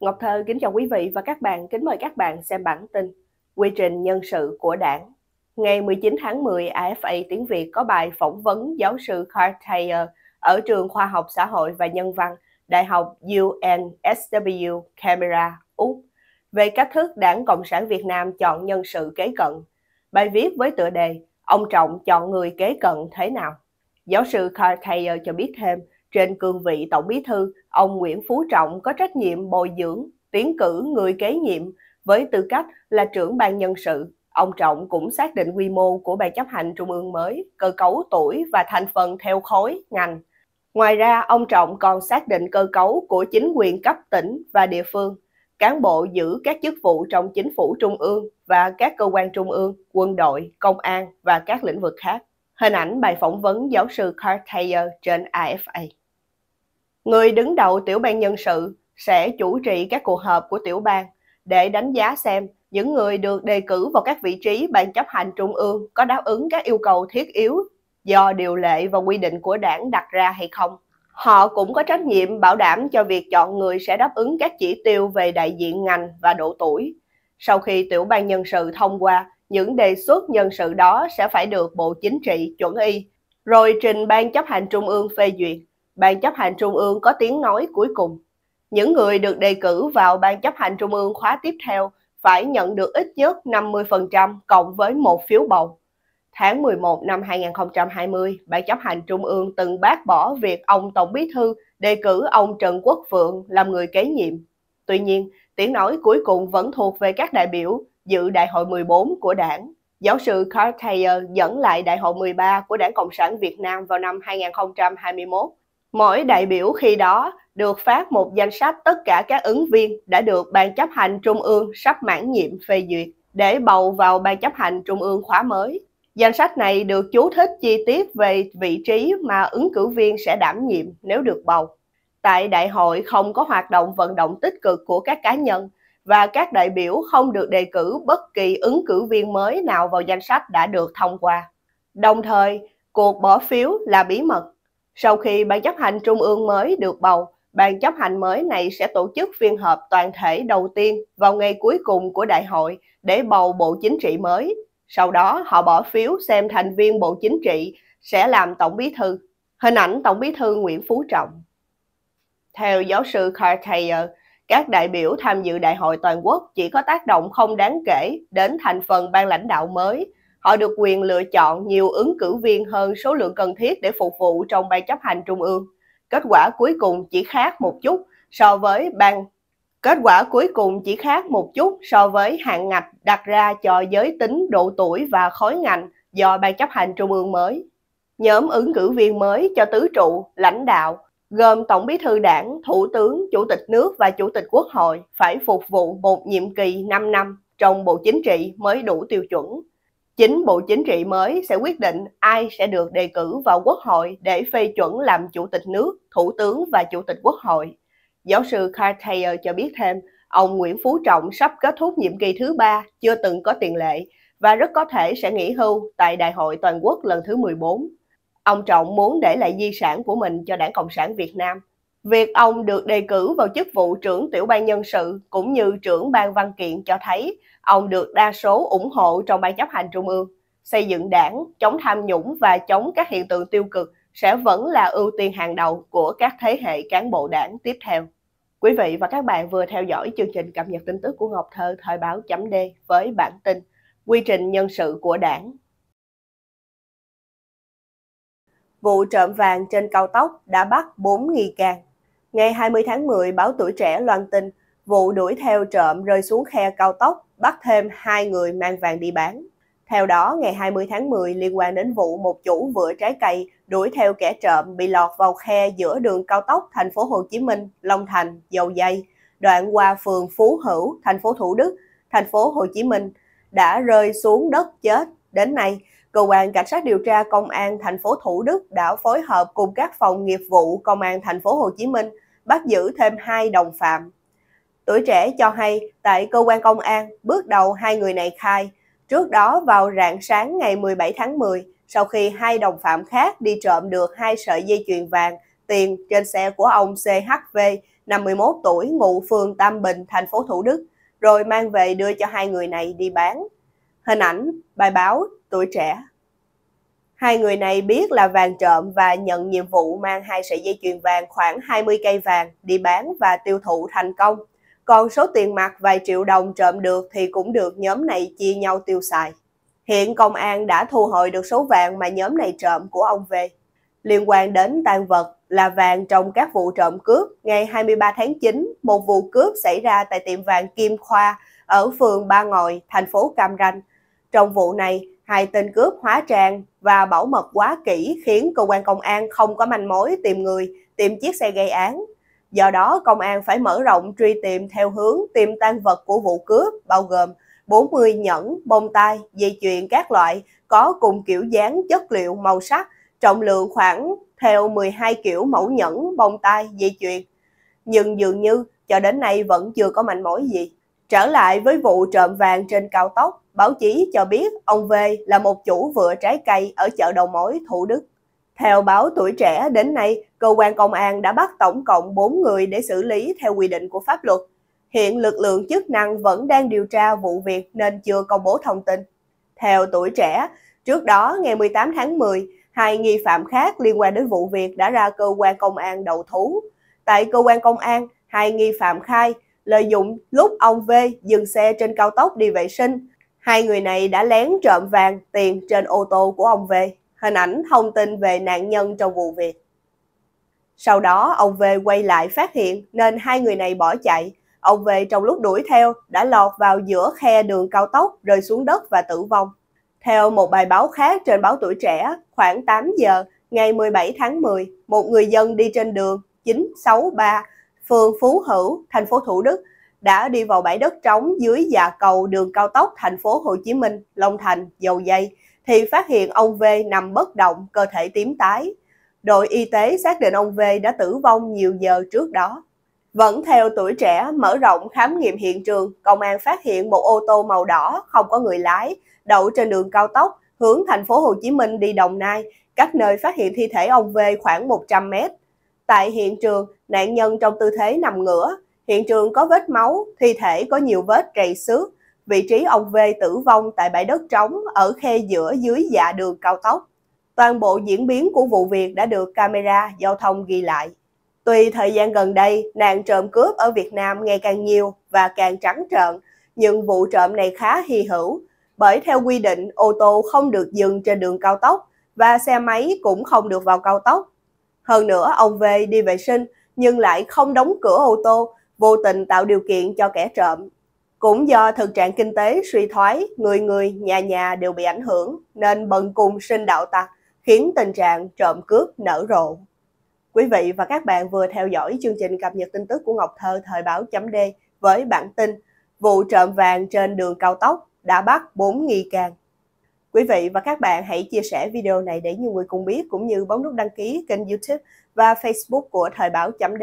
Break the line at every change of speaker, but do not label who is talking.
Ngọc Thơ kính chào quý vị và các bạn, kính mời các bạn xem bản tin Quy trình nhân sự của đảng. Ngày 19 tháng 10, AFA tiếng Việt có bài phỏng vấn giáo sư Carl Thayer ở trường khoa học xã hội và nhân văn Đại học UNSW Canberra, Úc về cách thức Đảng Cộng sản Việt Nam chọn nhân sự kế cận. Bài viết với tựa đề Ông Trọng chọn người kế cận thế nào? Giáo sư Carl Thayer cho biết thêm, trên cương vị Tổng Bí thư, ông Nguyễn Phú Trọng có trách nhiệm bồi dưỡng, tiến cử người kế nhiệm với tư cách là trưởng ban nhân sự. Ông Trọng cũng xác định quy mô của ban chấp hành trung ương mới, cơ cấu tuổi và thành phần theo khối, ngành. Ngoài ra, ông Trọng còn xác định cơ cấu của chính quyền cấp tỉnh và địa phương, cán bộ giữ các chức vụ trong chính phủ trung ương và các cơ quan trung ương, quân đội, công an và các lĩnh vực khác. Hình ảnh bài phỏng vấn giáo sư Carl Thayer trên AFA. Người đứng đầu tiểu ban nhân sự sẽ chủ trì các cuộc họp của tiểu ban để đánh giá xem những người được đề cử vào các vị trí ban chấp hành trung ương có đáp ứng các yêu cầu thiết yếu do điều lệ và quy định của đảng đặt ra hay không. Họ cũng có trách nhiệm bảo đảm cho việc chọn người sẽ đáp ứng các chỉ tiêu về đại diện ngành và độ tuổi. Sau khi tiểu ban nhân sự thông qua, những đề xuất nhân sự đó sẽ phải được Bộ Chính trị chuẩn y, rồi trình Ban chấp hành Trung ương phê duyệt. Ban chấp hành Trung ương có tiếng nói cuối cùng. Những người được đề cử vào Ban chấp hành Trung ương khóa tiếp theo phải nhận được ít nhất 50% cộng với một phiếu bầu. Tháng 11 năm 2020, Ban chấp hành Trung ương từng bác bỏ việc ông Tổng Bí Thư đề cử ông Trần Quốc Phượng làm người kế nhiệm. Tuy nhiên, tiếng nói cuối cùng vẫn thuộc về các đại biểu dự đại hội 14 của đảng. Giáo sư Carl Thayer dẫn lại đại hội 13 của Đảng Cộng sản Việt Nam vào năm 2021. Mỗi đại biểu khi đó được phát một danh sách tất cả các ứng viên đã được Ban chấp hành Trung ương sắp mãn nhiệm phê duyệt để bầu vào Ban chấp hành Trung ương khóa mới. Danh sách này được chú thích chi tiết về vị trí mà ứng cử viên sẽ đảm nhiệm nếu được bầu. Tại đại hội không có hoạt động vận động tích cực của các cá nhân, và các đại biểu không được đề cử bất kỳ ứng cử viên mới nào vào danh sách đã được thông qua. Đồng thời, cuộc bỏ phiếu là bí mật. Sau khi Ban chấp hành Trung ương mới được bầu, Ban chấp hành mới này sẽ tổ chức phiên họp toàn thể đầu tiên vào ngày cuối cùng của đại hội để bầu Bộ Chính trị mới. Sau đó họ bỏ phiếu xem thành viên Bộ Chính trị sẽ làm Tổng Bí Thư. Hình ảnh Tổng Bí Thư Nguyễn Phú Trọng. Theo giáo sư Cartier, các đại biểu tham dự đại hội toàn quốc chỉ có tác động không đáng kể đến thành phần ban lãnh đạo mới. Họ được quyền lựa chọn nhiều ứng cử viên hơn số lượng cần thiết để phục vụ trong ban chấp hành trung ương. Kết quả cuối cùng chỉ khác một chút so với ban Kết quả cuối cùng chỉ khác một chút so với hạn ngạch đặt ra cho giới tính, độ tuổi và khối ngành do ban chấp hành trung ương mới. Nhóm ứng cử viên mới cho tứ trụ, lãnh đạo, gồm Tổng bí thư đảng, Thủ tướng, Chủ tịch nước và Chủ tịch Quốc hội phải phục vụ một nhiệm kỳ 5 năm trong Bộ Chính trị mới đủ tiêu chuẩn. Chính Bộ Chính trị mới sẽ quyết định ai sẽ được đề cử vào Quốc hội để phê chuẩn làm Chủ tịch nước, Thủ tướng và Chủ tịch Quốc hội. Giáo sư Cartier cho biết thêm, ông Nguyễn Phú Trọng sắp kết thúc nhiệm kỳ thứ ba chưa từng có tiền lệ và rất có thể sẽ nghỉ hưu tại Đại hội Toàn quốc lần thứ 14 Ông Trọng muốn để lại di sản của mình cho Đảng Cộng sản Việt Nam. Việc ông được đề cử vào chức vụ trưởng tiểu ban nhân sự cũng như trưởng ban văn kiện cho thấy ông được đa số ủng hộ trong ban chấp hành trung ương. Xây dựng đảng, chống tham nhũng và chống các hiện tượng tiêu cực sẽ vẫn là ưu tiên hàng đầu của các thế hệ cán bộ đảng tiếp theo. Quý vị và các bạn vừa theo dõi chương trình cập nhật tin tức của Ngọc Thơ thời báo chấm D với bản tin Quy trình nhân sự của đảng vụ trộm vàng trên cao tốc đã bắt 4 nghi can. Ngày 20 tháng 10, báo Tuổi Trẻ loan tin vụ đuổi theo trộm rơi xuống khe cao tốc, bắt thêm hai người mang vàng đi bán. Theo đó, ngày 20 tháng 10 liên quan đến vụ một chủ vựa trái cây đuổi theo kẻ trộm bị lọt vào khe giữa đường cao tốc thành phố Hồ Chí Minh, Long Thành, Dầu Dây, đoạn qua phường Phú Hữu, thành phố Thủ Đức, thành phố Hồ Chí Minh đã rơi xuống đất chết. Đến nay, Cơ quan Cảnh sát điều tra Công an thành phố Thủ Đức đã phối hợp cùng các phòng nghiệp vụ Công an thành phố Hồ Chí Minh bắt giữ thêm hai đồng phạm. Tuổi trẻ cho hay, tại cơ quan công an, bước đầu hai người này khai, trước đó vào rạng sáng ngày 17 tháng 10, sau khi hai đồng phạm khác đi trộm được hai sợi dây chuyền vàng, tiền trên xe của ông CHV, 51 tuổi, ngụ phường Tam Bình, thành phố Thủ Đức, rồi mang về đưa cho hai người này đi bán. Hình ảnh, bài báo tuổi trẻ. Hai người này biết là vàng trộm và nhận nhiệm vụ mang hai sợi dây chuyền vàng khoảng 20 cây vàng đi bán và tiêu thụ thành công. Còn số tiền mặt vài triệu đồng trộm được thì cũng được nhóm này chia nhau tiêu xài. Hiện công an đã thu hồi được số vàng mà nhóm này trộm của ông về. Liên quan đến tang vật là vàng trong các vụ trộm cướp, ngày 23 tháng 9, một vụ cướp xảy ra tại tiệm vàng Kim Khoa ở phường Ba Ngòi, thành phố Cam Ranh. Trong vụ này, Hai tên cướp hóa trang và bảo mật quá kỹ khiến cơ quan công an không có manh mối tìm người, tìm chiếc xe gây án. Do đó, công an phải mở rộng truy tìm theo hướng tìm tan vật của vụ cướp, bao gồm 40 nhẫn, bông tai, dây chuyền các loại có cùng kiểu dáng, chất liệu, màu sắc, trọng lượng khoảng theo 12 kiểu mẫu nhẫn, bông tai, dây chuyền. Nhưng dường như cho đến nay vẫn chưa có manh mối gì. Trở lại với vụ trộm vàng trên cao tốc, Báo chí cho biết ông V là một chủ vựa trái cây ở chợ đầu mối Thủ Đức. Theo báo Tuổi Trẻ, đến nay, cơ quan công an đã bắt tổng cộng 4 người để xử lý theo quy định của pháp luật. Hiện lực lượng chức năng vẫn đang điều tra vụ việc nên chưa công bố thông tin. Theo Tuổi Trẻ, trước đó ngày 18 tháng 10, hai nghi phạm khác liên quan đến vụ việc đã ra cơ quan công an đầu thú. Tại cơ quan công an, hai nghi phạm khai lợi dụng lúc ông V dừng xe trên cao tốc đi vệ sinh, Hai người này đã lén trộm vàng tiền trên ô tô của ông V, hình ảnh thông tin về nạn nhân trong vụ việc. Sau đó ông V quay lại phát hiện nên hai người này bỏ chạy. Ông V trong lúc đuổi theo đã lọt vào giữa khe đường cao tốc rơi xuống đất và tử vong. Theo một bài báo khác trên báo Tuổi Trẻ, khoảng 8 giờ ngày 17 tháng 10, một người dân đi trên đường 963, phường Phú Hữu, thành phố Thủ Đức đã đi vào bãi đất trống dưới già dạ cầu đường cao tốc thành phố Hồ Chí Minh, Long Thành, Dầu Dây thì phát hiện ông V nằm bất động, cơ thể tím tái. Đội y tế xác định ông V đã tử vong nhiều giờ trước đó. Vẫn theo tuổi trẻ, mở rộng khám nghiệm hiện trường, công an phát hiện một ô tô màu đỏ không có người lái, đậu trên đường cao tốc hướng thành phố Hồ Chí Minh đi Đồng Nai, cách nơi phát hiện thi thể ông V khoảng 100 mét. Tại hiện trường, nạn nhân trong tư thế nằm ngửa, Hiện trường có vết máu, thi thể có nhiều vết rầy xước. Vị trí ông V tử vong tại bãi đất trống ở khe giữa dưới dạ đường cao tốc. Toàn bộ diễn biến của vụ việc đã được camera giao thông ghi lại. Tùy thời gian gần đây, nạn trộm cướp ở Việt Nam ngày càng nhiều và càng trắng trợn, nhưng vụ trộm này khá hy hữu, bởi theo quy định ô tô không được dừng trên đường cao tốc và xe máy cũng không được vào cao tốc. Hơn nữa, ông V đi vệ sinh nhưng lại không đóng cửa ô tô vô tình tạo điều kiện cho kẻ trộm. Cũng do thực trạng kinh tế suy thoái, người người, nhà nhà đều bị ảnh hưởng, nên bần cùng sinh đạo tặc, khiến tình trạng trộm cướp nở rộ. Quý vị và các bạn vừa theo dõi chương trình cập nhật tin tức của Ngọc Thơ thời báo chấm D với bản tin Vụ trộm vàng trên đường cao tốc đã bắt 4 nghi can. Quý vị và các bạn hãy chia sẻ video này để nhiều người cùng biết cũng như bấm nút đăng ký kênh YouTube và Facebook của Thời báo chấm D